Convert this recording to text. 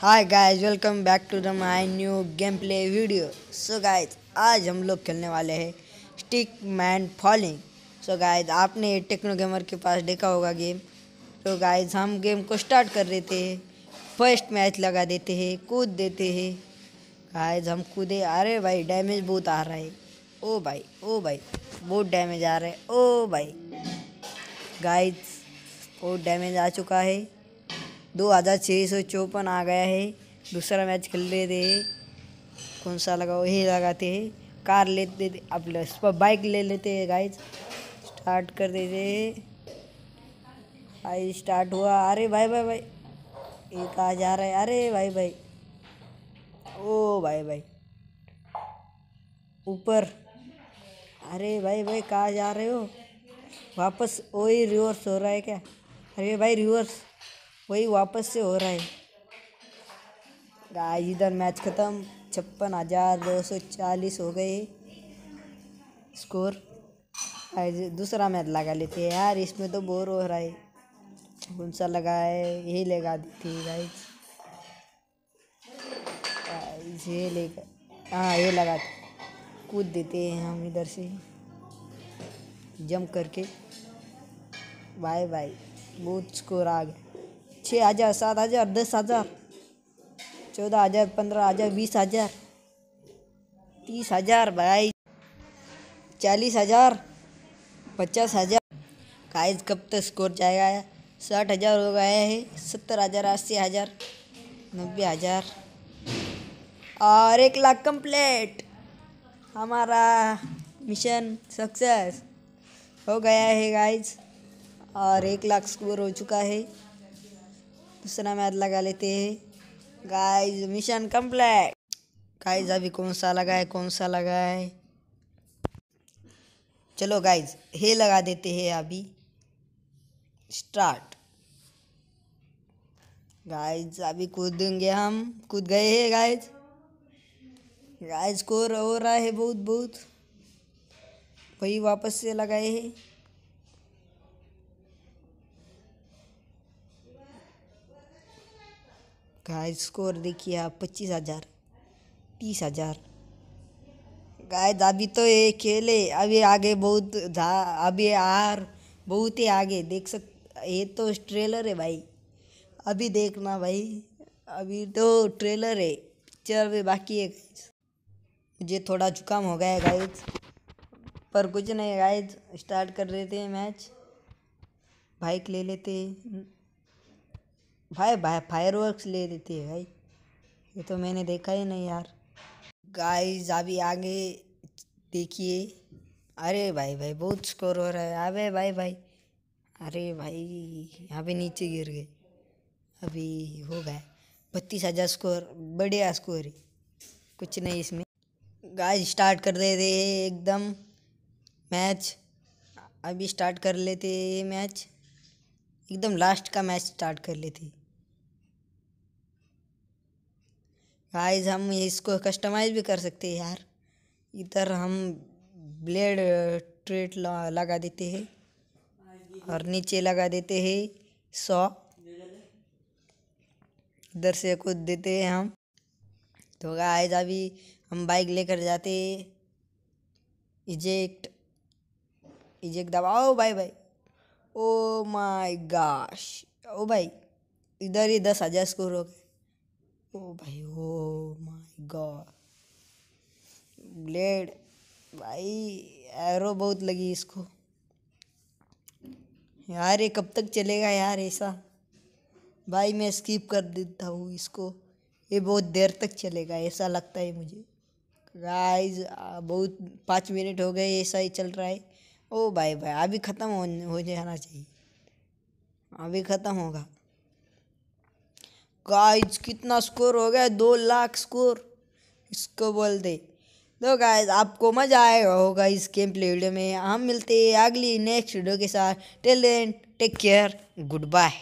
hi guys welcome back to the my new gameplay video so guys आज हम लोग खेलने वाले हैं stickman falling so guys आपने टेक्नो गेमर के पास देखा होगा गेम तो गाइस हम गेम को स्टार्ट कर देते हैं फर्स्ट मैच लगा देते हैं कूद देते हैं गाइस हम कूदे अरे भाई डैमेज बहुत आ रहा है ओ भाई ओ भाई बहुत डैमेज आ रहा है ओ भाई गाइज बहुत डैमेज आ चुका है दो हज़ार छः सौ चौपन आ गया है दूसरा मैच खेल रहे थे कौन सा लगाओ वही लगाते हैं कार लेते थे अब पर बाइक ले लेते हैं गाइज स्टार्ट कर देते भाई स्टार्ट हुआ अरे भाई भाई भाई ये कहा जा रहा है अरे भाई भाई ओ भाई भाई ऊपर अरे भाई भाई कहाँ जा रहे हो वापस वही रिवर्स हो रहा है क्या अरे भाई रिवर्स वही वापस से हो रहा है गाइस इधर मैच ख़त्म छप्पन हज़ार दो सौ चालीस हो गए स्कोर दूसरा मैच लगा लेते हैं यार इसमें तो बोर हो रहा है कौन सा लगा है यही लगा दी थी गाइस ये लेगा हाँ ये लगा कूद देते हैं हम इधर से जंप करके बाय बाय बहुत स्कोर आ गया छः हज़ार सात हज़ार दस हज़ार चौदह हज़ार पंद्रह हज़ार बीस हज़ार तीस हज़ार भाई चालीस हज़ार पचास हज़ार काइज कब तक स्कोर जाएगा साठ हज़ार हो गया है सत्तर हज़ार अस्सी हज़ार नब्बे हज़ार और एक लाख कंप्लीट हमारा मिशन सक्सेस हो गया है गाइज और एक लाख स्कोर हो चुका है दूसरा मैच लगा लेते हैं गाइस मिशन कंप्लीट गाइस अभी कौन सा लगाए कौन सा लगाए चलो गाइस हे लगा देते हैं अभी स्टार्ट गाइस अभी कूद देंगे हम कूद गए हैं गाइस गाइस को हो रहा है बहुत बहुत वही वापस से लगाए हैं गाय स्कोर देखिए आप पच्चीस हज़ार तीस हज़ार गाय अभी तो ये खेले अभी आगे बहुत अभी आर बहुत ही आगे देख सक ये तो ट्रेलर है भाई अभी देखना भाई अभी तो ट्रेलर है पिक्चर अभी बाकी है मुझे थोड़ा जुकाम हो गया है गाइज पर कुछ नहीं गाइज स्टार्ट कर रहे थे मैच बाइक ले लेते भाई भाई फायर वर्क्स ले देती है भाई ये तो मैंने देखा ही नहीं यार गाइस अभी आगे देखिए अरे भाई भाई बहुत स्कोर हो रहा है अबे भाई भाई अरे भाई यहाँ पे नीचे गिर गए अभी हो गए बत्तीस हज़ार स्कोर बढ़िया स्कोर है कुछ नहीं इसमें गाइस स्टार्ट कर दे रहे एकदम मैच अभी स्टार्ट कर लेते मैच एकदम लास्ट का मैच स्टार्ट कर लेते गाइज हम इसको कस्टमाइज भी कर सकते हैं यार इधर हम ब्लेड ट्रेट लगा देते हैं और नीचे लगा देते हैं सौ इधर से कुछ देते हैं हम तो गाइज अभी हम बाइक लेकर जाते इजेक्ट इजेक्ट दबाओ भाई भाई ओ माय गॉश ओ भाई इधर ही दस हज़ार स्कोर हो गए ओ भाई ओ माय गॉड ब्लेड भाई एरो बहुत लगी इसको यार ये कब तक चलेगा यार ऐसा भाई मैं स्किप कर देता हूँ इसको ये बहुत देर तक चलेगा ऐसा लगता है मुझे गाइस बहुत पाँच मिनट हो गए ऐसा ही चल रहा है ओ भाई भाई अभी ख़त्म हो हो जाना चाहिए अभी ख़त्म होगा गाइज कितना स्कोर हो गया दो लाख स्कोर इसको बोल दे तो गाइज आपको मज़ा आएगा होगा इस गेम प्ले वीडियो में हम मिलते हैं अगली नेक्स्ट वीडियो के साथ till then take care good bye